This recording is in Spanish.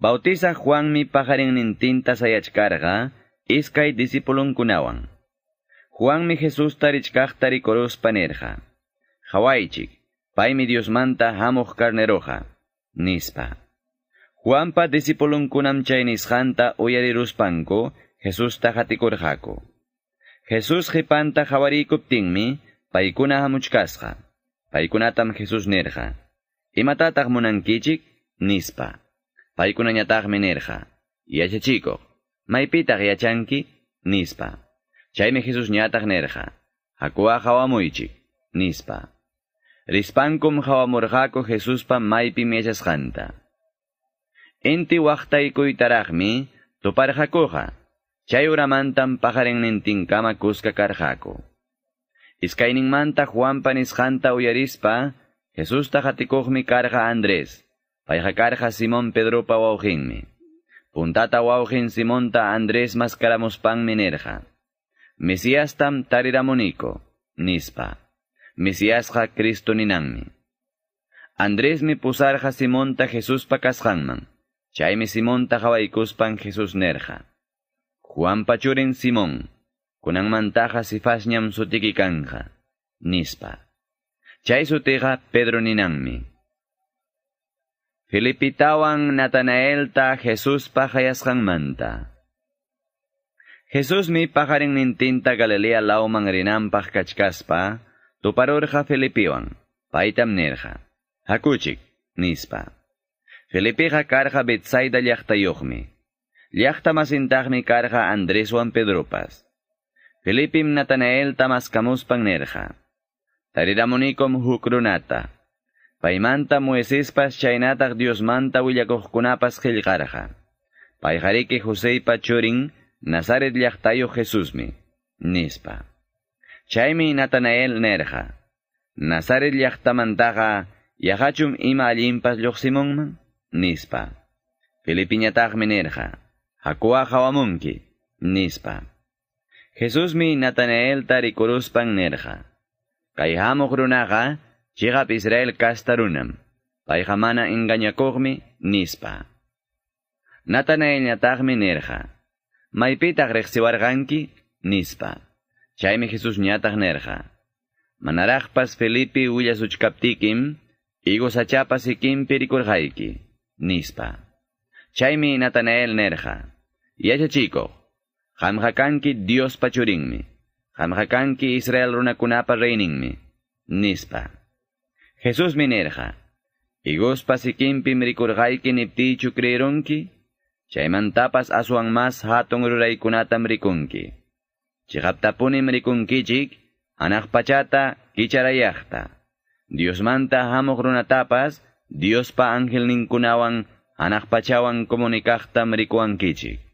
Bautiza Juan mi Pajarin y sayachkarqa iskay Juan mi Jesús tarichkaqta rikoruspa pai Hawaichik, Dios Manta hamuq karneroja, nispa. Juanpa pa chay nisqanta panko Jesús tajatikorjako Jesús qipanta hawarikuptinmi paykuna hamuchkasqa. tam Jesús y Imatataq munankichik? Nispa paykunañataqmi nirqa, Yachachiko, maypitaq yachanki, nispa. Jesus Jesusñataq nirqa, Hakua hawamuychik, nispa. Rispankum hawamurqaku Jesuspa Enti yachasqanta. Inti topar tuparqakuqa, chay uramantam kama kuska manta Juan Juan panisjanta uyarispa, Jesus mi karga Andrés, Paijacarja Simón Pedro Pawaujinmi. Puntata Waujin Simonta Andrés PAN Minerja. Misiastam Tariramonico. Nispa. Mesíasja Cristo Ninanmi. Andrés mi pusarja Simonta Jesús Pacasjanman. Chaimi Simonta PAN Jesús Nerja. Juan Pachurin Simón. Kunan mantaja sifasñam sutikikanja. Nispa. Chay suteja Pedro Ninanmi. Filipitawang Natanaelta Jesus pahayas kang manta. Jesus mi paharing nintinta Galilea laumang rinampah kachkaspa, tuparorja Filipiwan, paitam nerja, hakuchik, nispa. Filipija karja Betsaida llaqtayuqmi, llaqta masintaqmi karja Andreswan Pedropas. Filipim Natanaelta maskamuspan nerja, tariramunikom hukrunata, Paimanta Moesespas Manta Diosmanta Pai qillqaraqa. José y churin Nazaret yachtayo Jesusmi, nispa. Chaymi Natanael nerja. Nazaret llaqtamantaqa Yajachum ima allinpas lluqsimunman, nispa. Filipiñataqmi nerja. Hakua hawamunki, nispa. Jesusmi Natanael tarikoruspan nerja. Kaihamo grunaga. Llegab Israel kastarunam, Paihamana engañakogmi nispa. Natanaelñatagmi nerja, maipitag ganki nispa. Chaymi Jesús ñatag nerja. Manarajpas Felipe willasuchkaptikim, igosachapas ikim perikurqayki nispa. Chaymi Natanael nerja. Yachachiko, hamhakanki Dios pachurinmi, hamhakanki Israel runakunapa Reiningmi, nispa. Jesús minerja, Iguspasikimpi rikurgayki niptichu krironki, chaymantapas aswan mas hatun ruraykunatam rikunki. Chihaptapunim rikunkichik, anakpachata kicharayakta. Diosmanta hamuq runatapas, Diospa ángel ninkunawan, anakpachawan komunikaktam rikuankichik.